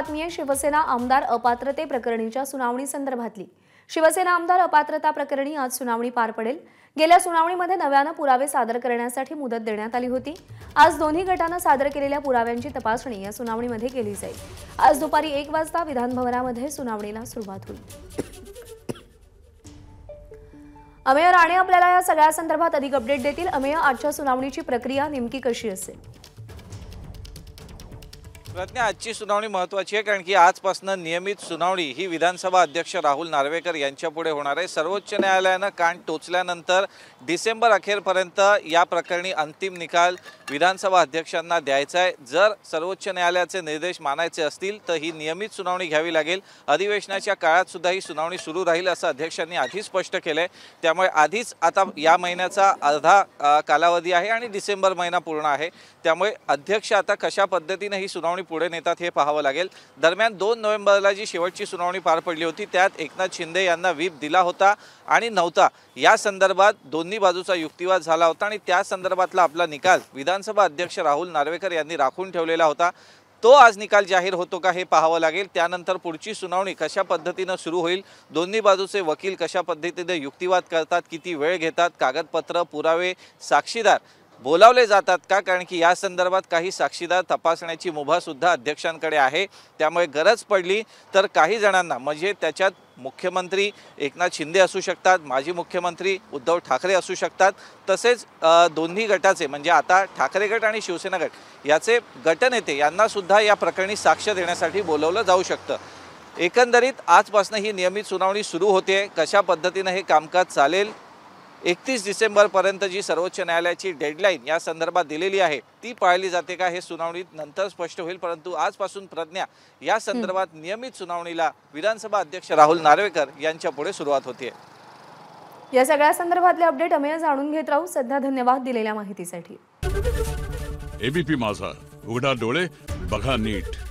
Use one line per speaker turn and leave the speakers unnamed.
बातमी आहे शिवसेना आमदार अपात्रते प्रकरणीच्या सुनावणी संदर्भातली शिवसेना आमदार अपात्रता प्रकरणी आज सुनावणी पार पडेल गेल्या सुनावणीमध्ये नव्यानं पुरावे सादर करण्यासाठी मुदत देण्यात आली होती आज दोन्ही गटानं सादर केलेल्या पुराव्यांची तपासणी या सुनावणीमध्ये केली जाईल आज दुपारी एक वाजता विधानभवनामध्ये सुनावणीला सुरुवात होईल अमेय राणे आपल्याला या सगळ्या संदर्भात अधिक अपडेट देतील अमेय आजच्या सुनावणीची प्रक्रिया नेमकी कशी असेल
प्रज्ञा आजची सुनावणी महत्त्वाची आहे कारण की आजपासून नियमित सुनावणी ही विधानसभा अध्यक्ष राहुल नार्वेकर यांच्यापुढे होणार आहे सर्वोच्च न्यायालयानं कान टोचल्यानंतर डिसेंबर अखेरपर्यंत या प्रकरणी अंतिम निकाल विधानसभा अध्यक्षांना द्यायचा आहे जर सर्वोच्च न्यायालयाचे निर्देश मानायचे असतील तर ही नियमित सुनावणी घ्यावी लागेल अधिवेशनाच्या काळात सुद्धा ही सुनावणी सुरू राहील असं अध्यक्षांनी आधीच स्पष्ट केलं आहे त्यामुळे आधीच आता या महिन्याचा अर्धा कालावधी आहे आणि डिसेंबर महिना पूर्ण आहे त्यामुळे अध्यक्ष आता कशा पद्धतीने ही सुनावणी सुनावणी पुढे नेतात हे पाहावं लागेल दरम्यान दोन नोव्हेंबरला जी शेवटची सुनावणी पार पडली होती त्यात एकनाथ शिंदे यांना व्हीप दिला होता आणि नव्हता या संदर्भात दोन्ही बाजूचा युक्तिवाद झाला होता आणि त्या संदर्भातला आपला निकाल विधानसभा अध्यक्ष राहुल नार्वेकर यांनी राखून ठेवलेला होता तो आज निकाल जाहीर होतो का हे पाहावं लागेल त्यानंतर पुढची सुनावणी कशा पद्धतीनं सुरू होईल दोन्ही बाजूचे वकील कशा पद्धतीने युक्तिवाद करतात किती वेळ घेतात कागदपत्र पुरावे साक्षीदार बोलावले जातात का कारण की या संदर्भात काही साक्षीदार तपासण्याची मुभासुद्धा अध्यक्षांकडे आहे त्यामुळे गरज पडली तर काही जणांना म्हणजे त्याच्यात मुख्यमंत्री एकनाथ शिंदे असू शकतात माजी मुख्यमंत्री उद्धव ठाकरे असू शकतात तसेच दोन्ही गटाचे म्हणजे आता ठाकरे गट आणि शिवसेना गट याचे गटनेते यांनासुद्धा या प्रकरणी साक्ष देण्यासाठी बोलवलं जाऊ शकतं एकंदरीत आजपासून ही नियमित सुनावणी सुरू होते कशा पद्धतीनं हे कामकाज चालेल एकतीस डिसेंबरपर्यंत जी सर्वोच्च न्यायालयाची डेडलाईन या संदर्भात दिलेली आहे ती पाळली जाते का हे सुनावणीत नंतर स्पष्ट होईल परंतु आजपासून प्रज्ञा या संदर्भात नियमित सुनावणीला विधानसभा अध्यक्ष राहुल नार्वेकर यांच्या पुढे सुरुवात होते
या सगळ्या संदर्भातले अपडेट आम्ही जाणून घेत राहू सध्या धन्यवाद दिलेल्या माहितीसाठी
एबीपी माझा उघडा डोळे बघा नीट